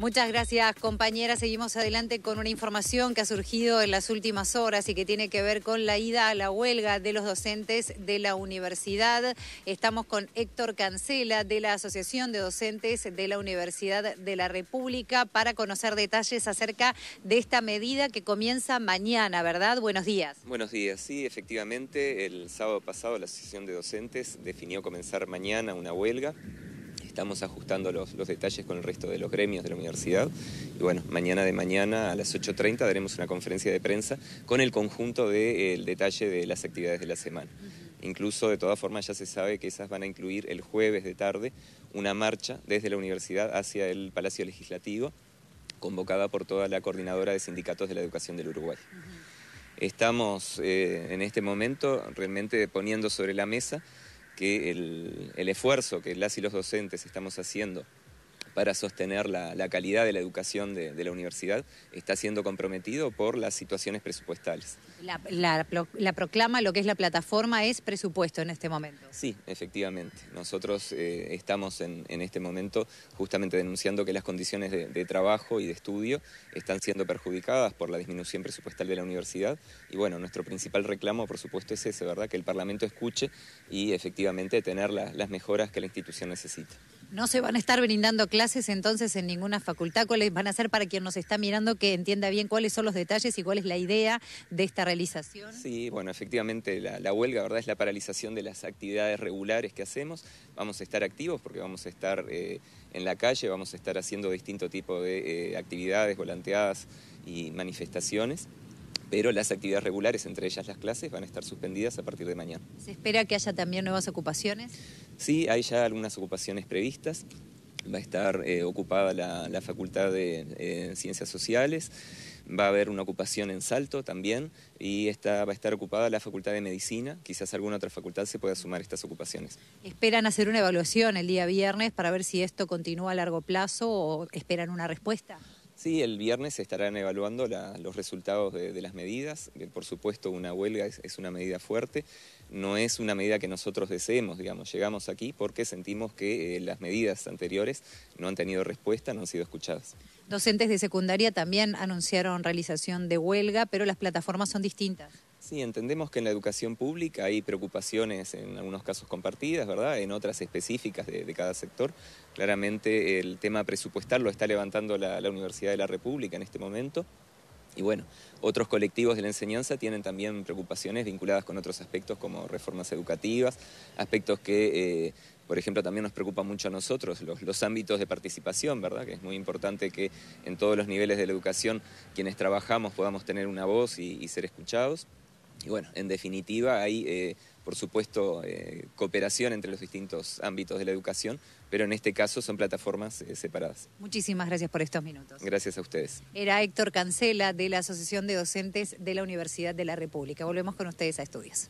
Muchas gracias, compañera. Seguimos adelante con una información que ha surgido en las últimas horas y que tiene que ver con la ida a la huelga de los docentes de la universidad. Estamos con Héctor Cancela de la Asociación de Docentes de la Universidad de la República para conocer detalles acerca de esta medida que comienza mañana, ¿verdad? Buenos días. Buenos días. Sí, efectivamente, el sábado pasado la Asociación de Docentes definió comenzar mañana una huelga estamos ajustando los, detalles con el resto de los gremios de la universidad. Y bueno, mañana de mañana a las 8.30 daremos una conferencia de prensa con el conjunto del detalle de las actividades de la semana. Incluso, de todas formas, ya se sabe que esas van a incluir el jueves de tarde una marcha desde la universidad hacia el Palacio Legislativo, convocada por toda la coordinadora de sindicatos de la educación del Uruguay. Estamos eh, en este momento realmente poniendo sobre la mesa que el, el esfuerzo que las y los docentes estamos haciendo para sostener la, calidad de la educación de, la universidad está siendo comprometido por las situaciones presupuestales. La, proclama, lo que es la plataforma, es presupuesto en este momento. Sí, efectivamente. Nosotros eh, estamos en, este momento justamente denunciando que las condiciones de, trabajo y de estudio están siendo perjudicadas por la disminución presupuestal de la universidad y bueno, nuestro principal reclamo por supuesto es ese, ¿verdad? Que el Parlamento escuche y efectivamente tener las mejoras que la institución necesita. No se van a estar brindando clases entonces en ninguna facultad. ¿Cuáles van a ser para quien nos está mirando que entienda bien cuáles son los detalles y cuál es la idea de esta realización? Sí, bueno, efectivamente la, huelga, ¿verdad? Es la paralización de las actividades regulares que hacemos. Vamos a estar activos porque vamos a estar eh, en la calle, vamos a estar haciendo distinto tipo de eh, actividades, volanteadas y manifestaciones pero las actividades regulares, entre ellas las clases, van a estar suspendidas a partir de mañana. ¿Se espera que haya también nuevas ocupaciones? Sí, hay ya algunas ocupaciones previstas. Va a estar eh, ocupada la, Facultad de eh, Ciencias Sociales, va a haber una ocupación en Salto también y va a estar ocupada la Facultad de Medicina. Quizás alguna otra facultad se pueda sumar a estas ocupaciones. ¿Esperan hacer una evaluación el día viernes para ver si esto continúa a largo plazo o esperan una respuesta? Sí, el viernes se estarán evaluando los resultados de, las medidas. Eh, por supuesto, una huelga es, una medida fuerte. No es una medida que nosotros deseemos, digamos. Llegamos aquí porque sentimos que eh, las medidas anteriores no han tenido respuesta, no han sido escuchadas. Docentes de secundaria también anunciaron realización de huelga, pero las plataformas son distintas. Sí, entendemos que en la educación pública hay preocupaciones, en algunos casos compartidas, ¿verdad? En otras específicas de, cada sector. Claramente el tema presupuestal lo está levantando la, la Universidad de la República en este momento. Y bueno, otros colectivos de la enseñanza tienen también preocupaciones vinculadas con otros aspectos como reformas educativas, aspectos que, eh, por ejemplo, también nos preocupan mucho a nosotros, los, ámbitos de participación, ¿verdad? Que es muy importante que en todos los niveles de la educación quienes trabajamos podamos tener una voz y ser escuchados. Y bueno, en definitiva hay, eh, por supuesto, eh, cooperación entre los distintos ámbitos de la educación, pero en este caso son plataformas eh, separadas. Muchísimas gracias por estos minutos. Gracias a ustedes. Era Héctor Cancela de la Asociación de Docentes de la Universidad de la República. Volvemos con ustedes a estudios.